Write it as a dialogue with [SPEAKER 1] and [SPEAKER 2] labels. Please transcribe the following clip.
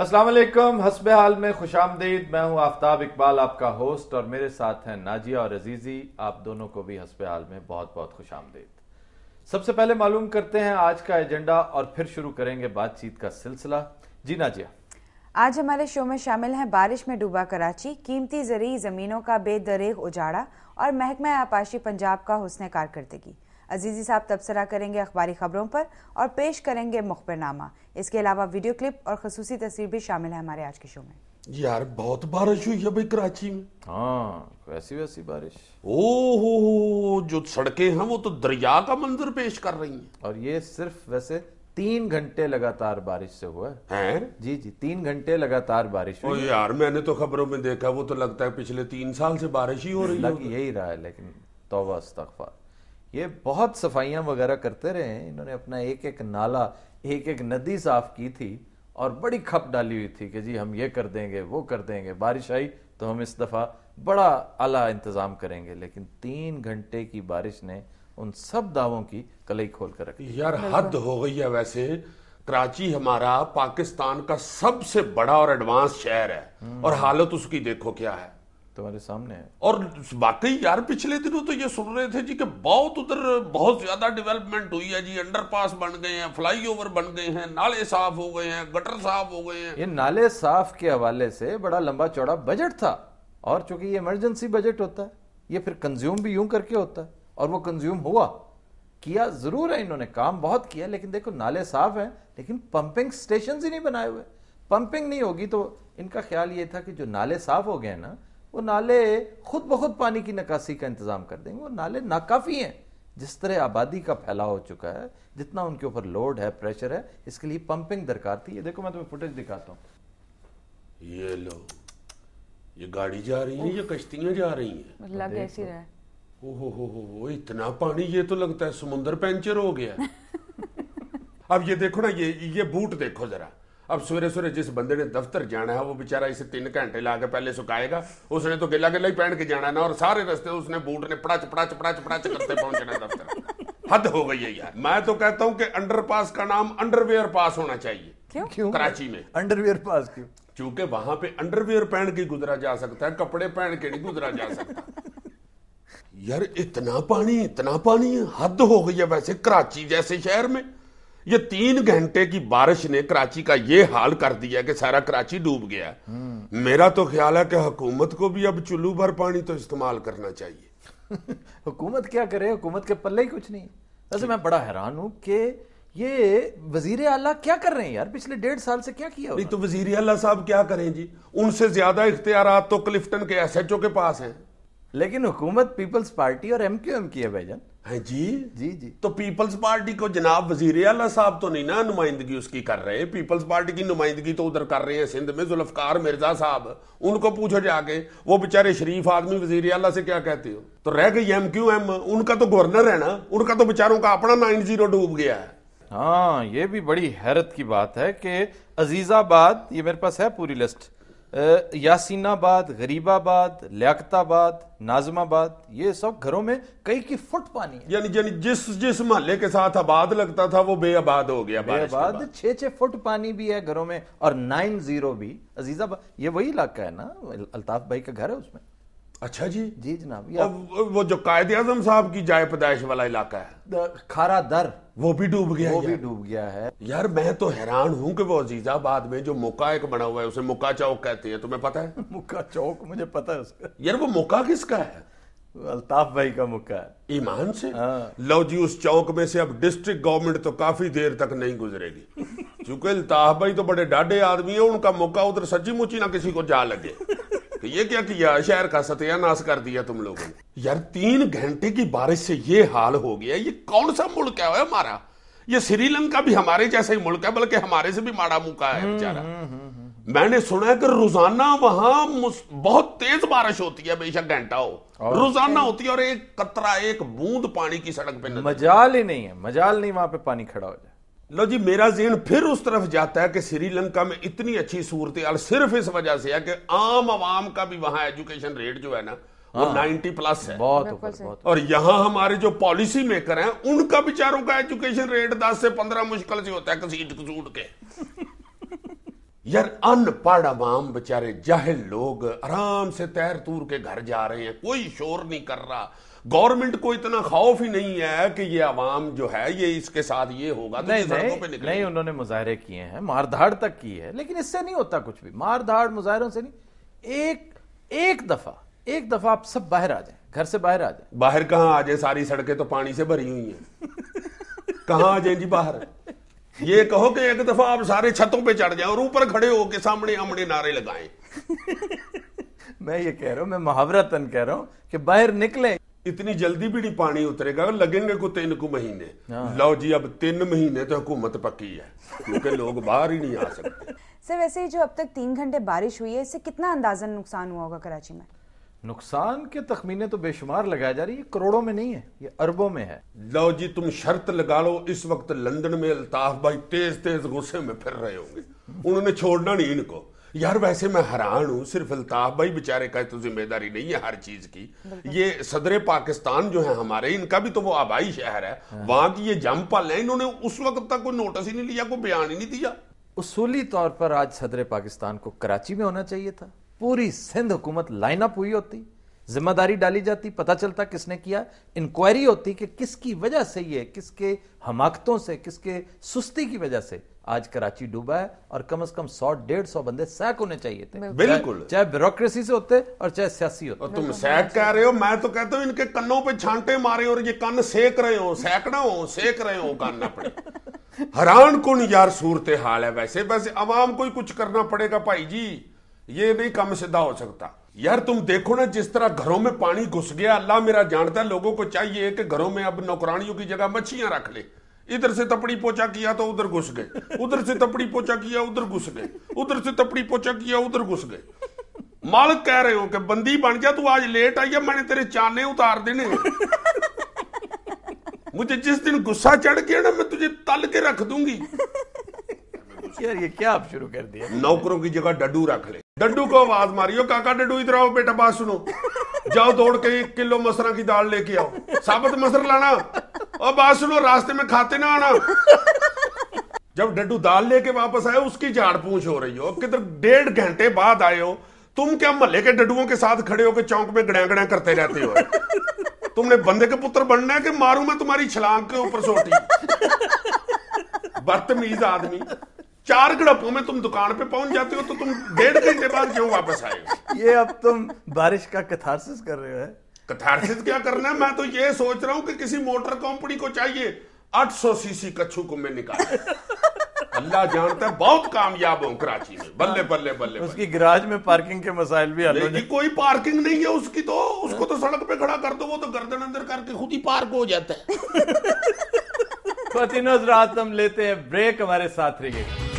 [SPEAKER 1] असलम हसब हाल में खुश आमदीद मैं हूं आफ्ताब इकबाल आपका होस्ट और मेरे साथ हैं नाजिया और अजीज़ी आप दोनों को भी हसब हाल में बहुत बहुत खुश आमदीद सबसे पहले मालूम करते हैं आज का एजेंडा और फिर शुरू करेंगे बातचीत का सिलसिला जी नाजिया आज हमारे शो में शामिल हैं बारिश में डूबा कराची कीमती जरिए ज़मीनों का बेदरेग उजाड़ा और महकमा आपाशी पंजाब का हुसन कारकर्दगी अजीज़ी साहब तबसरा करेंगे अखबारी खबरों पर और पेश करेंगे मुखबरनामा इसके अलावा वीडियो क्लिप और खसूसी तस्वीर भी शामिल है हमारे आज के शो में
[SPEAKER 2] यार बहुत बारिश हुई है भाई कराची में हाँ वैसी वैसी बारिश
[SPEAKER 1] ओ हो जो सड़कें हैं वो तो दरिया का मंजर पेश कर रही हैं और ये सिर्फ वैसे तीन घंटे लगातार बारिश से हुआ है जी जी तीन घंटे
[SPEAKER 2] लगातार बारिश हुई यार मैंने तो खबरों में देखा वो तो लगता है पिछले तीन साल से बारिश ही हो रही है
[SPEAKER 1] यही रहा है लेकिन तो अस्तफार ये बहुत सफाइयाँ वगैरह करते रहे इन्होंने अपना एक एक नाला एक एक नदी साफ की थी और बड़ी खप डाली हुई थी कि जी हम ये कर देंगे वो कर देंगे बारिश आई तो हम इस दफ़ा बड़ा आला इंतज़ाम करेंगे लेकिन तीन घंटे की बारिश ने उन सब दावों की कलई खोल कर रखी
[SPEAKER 2] यार हद हो गई है वैसे कराची हमारा पाकिस्तान का सबसे बड़ा और एडवांस शहर है हम्म। और हालत उसकी देखो क्या है तुम्हारे सामने है और वाकई यार पिछले दिनों तो ये सुन रहे थे जी कि बहुत उधर बहुत ज्यादा डेवलपमेंट हुई है जी अंडरपास बन गए हैं फ्लाईओवर बन गए हैं नाले साफ हो गए हैं गटर साफ हो गए हैं
[SPEAKER 1] ये नाले साफ के हवाले से बड़ा लंबा चौड़ा बजट था और चूंकि ये इमरजेंसी बजट होता है ये फिर कंज्यूम भी यूं करके होता है और वो कंज्यूम हुआ किया जरूर है इन्होंने काम बहुत किया लेकिन देखो नाले साफ हैं लेकिन पंपिंग स्टेशन ही नहीं बनाए हुए पंपिंग नहीं होगी तो इनका ख्याल ये था कि जो नाले साफ हो गए ना वो नाले खुद ब खुद पानी की निकासी का इंतज़ाम कर देंगे वो नाले नाकाफ़ी हैं जिस तरह आबादी का फैलाव हो चुका है जितना उनके ऊपर लोड है प्रेशर है इसके लिए पंपिंग दरकार थी ये देखो मैं तुम्हें फुटेज दिखाता हूँ ये लो ये गाड़ी जा रही है ये कश्तियां जा रही हैं मतलब लग ऐसी
[SPEAKER 2] रहा है ओहो हो हो इतना पानी ये तो लगता है समुंदर पेंचर हो गया अब ये देखो ना ये ये बूट देखो जरा अब सवेरे सवेरे जिस बंदे ने दफ्तर जाना है वो बेचारा इसे तीन घंटे ला के पहले सुखाएगा उसने तो गिला गिला ही पहन के जाना ना और सारे रस्ते उसने बूट ने पड़ा चपड़ा चपड़ा चपड़ा करते पहुंचना दफ्तर हद हो गई है यार मैं तो कहता हूँ कि अंडरपास का नाम अंडरवेयर पास होना चाहिए
[SPEAKER 1] क्यों कराची में अंडरवेयर पास क्यों
[SPEAKER 2] क्योंकि वहां पे अंडरवेयर पहन के गुजरा जा सकता है कपड़े पहन के नहीं गुजरा जा सकता यार इतना पानी इतना पानी हद हो गई है वैसे कराची जैसे शहर में ये तीन घंटे की बारिश ने कराची का ये हाल कर दिया कि सारा कराची डूब गया हम्म। मेरा तो ख्याल है कि हुकूमत को भी अब चुल्लू भर पानी तो इस्तेमाल करना
[SPEAKER 1] चाहिए हुकूमत क्या करे हुकूमत के पल्ले ही कुछ नहीं वैसे मैं बड़ा हैरान हूं कि ये वजीर आला क्या कर रहे हैं यार पिछले डेढ़ साल से क्या किया नहीं तो वजीर आला साहब
[SPEAKER 2] क्या करें जी उनसे ज्यादा इख्तियार तो क्लिफ्टन के एस एच ओ के पास हैं लेकिन हुकूमत पीपल्स पार्टी और एम क्यू एम की है भाईजान हैं जी जी जी तो पीपल्स पार्टी को जनाब वजीर अला साहब तो नहीं ना नुमाइंदगी उसकी कर रहे पीपल्स पार्टी की नुमाइंदगी तो उधर कर रहे हैं सिंध में जुल्फकार मिर्जा साहब उनको पूछो जाके वो बेचारे शरीफ आदमी वजीर अला से क्या कहते हो तो रह गई एम क्यू एम उनका तो गवर्नर है ना उनका तो बेचारों का अपना नाइन जीरो डूब गया है
[SPEAKER 1] हाँ ये भी बड़ी हैरत की बात है कि अजीजाबाद ये मेरे पास है पूरी लिस्ट यासीनाबाद गरीबाबाद लियाकताबाद नाजमाबाद ये सब घरों में कई की फुट पानी है यानी यानी जिस जिस मोहल्ले के साथ आबाद लगता था वो बेआबाद हो गया बेआबाद छः छः फुट पानी भी है घरों में और नाइन जीरो भी अजीजाबाद ये वही इलाका है ना अल्ताफ भाई का घर है उसमें अच्छा जी जी जनाब
[SPEAKER 2] वो जो कायद आजम साहब की जाय पैदाइश वाला इलाका है खारा दर वो भी डूब गया वो भी डूब गया है यार मैं तो हैरान हूँ कि वो अजीजाबाद में जो मुका एक बना हुआ है उसे मुका चौक कहते हैं तुम्हें पता है मुका चौक मुझे पता है उसका यार वो मुका किसका है अल्ताफ भाई का मुक्का है ईमान से हाँ। लो जी उस चौक में से अब डिस्ट्रिक्ट गवर्नमेंट तो काफी देर तक नहीं गुजरेगी क्योंकि अल्ताफ भाई तो बड़े डाढ़े आदमी है उनका मौका उधर सच्ची मुची ना किसी को जा लगे ये क्या किया शहर का सत्यानाश कर दिया तुम लोगों ने यार तीन घंटे की बारिश से ये हाल हो गया ये कौन सा मुल्क है हमारा ये श्रीलंका भी हमारे जैसा ही मुल्क है बल्कि हमारे से भी माड़ा मुका है हम्म, बेचारा
[SPEAKER 1] हम्म, हम्म,
[SPEAKER 2] मैंने सुना है कि रोजाना वहां बहुत तेज बारिश होती है बेशक घंटा हो रोजाना होती है और एक कतरा एक बूंद पानी की सड़क पे मजाल ही नहीं है मजाल नहीं वहां पे पानी खड़ा हो जाए लो जी मेरा जेन फिर उस तरफ जाता है कि श्रीलंका में इतनी अच्छी सूरत हाल सिर्फ इस वजह से है कि आम आवाम का भी वहां एजुकेशन रेट जो है ना वो हाँ। नाइन्टी प्लस है बहुत बहुत और यहाँ हमारे जो पॉलिसी मेकर हैं उनका बेचारों का एजुकेशन रेट दस से पंद्रह मुश्किल से होता है घसीट घसूट के यार अनपढ़ आवाम बेचारे जाहिल लोग आराम से तैर तूर के घर जा रहे हैं कोई शोर नहीं कर रहा गवर्नमेंट को इतना खौफ ही नहीं है कि ये आवाम जो है ये इसके साथ
[SPEAKER 1] ये होगा तो नहीं, नहीं, पे नहीं उन्होंने मुजाहरे किए हैं मारधाड़ तक की है लेकिन इससे नहीं होता कुछ भी मारधाड़ मुजाहरों से नहीं एक एक दफा एक दफा आप सब बाहर आ जाए घर से बाहर आ जाए
[SPEAKER 2] बाहर कहाँ आ जाए सारी सड़कें तो पानी से भरी हुई हैं कहाँ आ जाए जी बाहर ये कहो कि एक दफा आप सारे छतों पे चढ़ जाए और ऊपर खड़े हो के सामने आमने नारे लगाएं
[SPEAKER 1] मैं ये कह रहा हूं मैं महावरतन कह रहा हूं कि बाहर
[SPEAKER 2] निकले इतनी जल्दी भी नहीं पानी उतरेगा अगर लगेंगे को तीन को महीने हाँ। लो जी अब तीन महीने तो हुकूमत पक्की है क्योंकि लोग बाहर ही नहीं आ सकते
[SPEAKER 1] सर वैसे ही जो अब तक तीन घंटे बारिश हुई है इससे कितना अंदाजन नुकसान हुआ होगा कराची में नुकसान के तखमीने तो बेशुमार लगाए जा रही है करोड़ों में नहीं है ये अरबों में है लो जी तुम शर्त लगा लो इस वक्त
[SPEAKER 2] लंदन में अल्ताफ भाई तेज तेज गुस्से में फिर रहे होंगे हम्म। उन्होंने छोड़ना नहीं इनको यार वैसे मैं हैरान हूँ सिर्फ अल्ताफ भाई बेचारे का तो जिम्मेदारी नहीं है हर चीज की ये सदर पाकिस्तान जो है हमारे इनका भी तो वो आबाई शहर है हाँ। वहां की ये जम पल है इन्होंने
[SPEAKER 1] उस वक्त तक कोई नोटिस ही नहीं लिया कोई बयान ही नहीं दिया उसूली तौर पर आज सदर पाकिस्तान को कराची में होना चाहिए था पूरी सिंध हुकूमत लाइन अप हुई होती जिम्मेदारी डाली जाती पता चलता किसने किया इंक्वायरी होती कि किसकी वजह से ये किसके हमाकतों से किसके सुस्ती की वजह से आज कराची डूबा है और कम से कम सौ डेढ़ सौ बंदे सैक होने चाहिए थे बिल्कुल चाहे ब्यूरोक्रेसी से होते और चाहे सियासी होते तुम सैक कह रहे हो मैं तो
[SPEAKER 2] कहता हूं इनके कन्नों पे छांटे मारे और ये कन्न सेक रहे हो सैकड़ा हो सेक रहे हो कान अपने हैरान कौन यार सूरत हाल है वैसे वैसे आवाम को ही कुछ करना पड़ेगा भाई जी ये नहीं कम सीधा हो सकता यार तुम देखो ना जिस तरह घरों में पानी घुस गया अल्लाह मेरा जानता है लोगों को चाहिए कि घरों में अब नौकरानियों की जगह मच्छियां रख ले इधर से तपड़ी पोचा किया तो उधर घुस गए उधर से तपड़ी पोचा किया उधर घुस गए उधर से तपड़ी पोचा किया उधर घुस गए मालिक कह रहे हो कि बंदी बन गया तू आज लेट आई है मैंने तेरे चाने उतार देने मुझे जिस दिन गुस्सा चढ़ गया ना मैं तुझे तल के रख दूंगी यार ये क्या आप शुरू कर दिया नौकरों की जगह डडू रख ले डड्डू को आवाज मारियो काका डड्डू इधर आओ बेटा बात सुनो जाओ दौड़ के एक किलो मसरा की दाल लेके आओ साबत मसर लाना और बात सुनो रास्ते में खाते ना आना जब डड्डू दाल लेके वापस आए उसकी झाड़ पूछ हो रही हो किधर डेढ़ घंटे बाद आए हो तुम क्या मल्ले के डड्डुओं के साथ खड़े होकर चौंक में गड़ा गड़ा करते रहते हो तुमने बंदे के पुत्र बनना है कि मारू मैं तुम्हारी छलांग के ऊपर सोटी बदतमीज आदमी चार गड़पों में तुम दुकान पे पहुंच जाते हो तो तुम डेढ़ घंटे बाद क्यों वापस आए ये अब तुम
[SPEAKER 1] बारिश का कथारसिस कर रहे हो कथारसिस
[SPEAKER 2] क्या करना है मैं तो ये सोच रहा हूँ कि किसी मोटर कंपनी को चाहिए 800 सीसी कच्छू को मैं निकाल अल्लाह जानता है बहुत कामयाब हूँ कराची में बल्ले बल्ले बल्ले
[SPEAKER 1] उसकी गिराज में पार्किंग के मसाइल भी हल
[SPEAKER 2] कोई पार्किंग नहीं है उसकी तो उसको तो सड़क पे खड़ा कर दो वो तो गर्दन अंदर करके खुद ही पार्क हो जाता है तो तीनों रात
[SPEAKER 1] हम लेते हैं ब्रेक हमारे साथ रहिएगा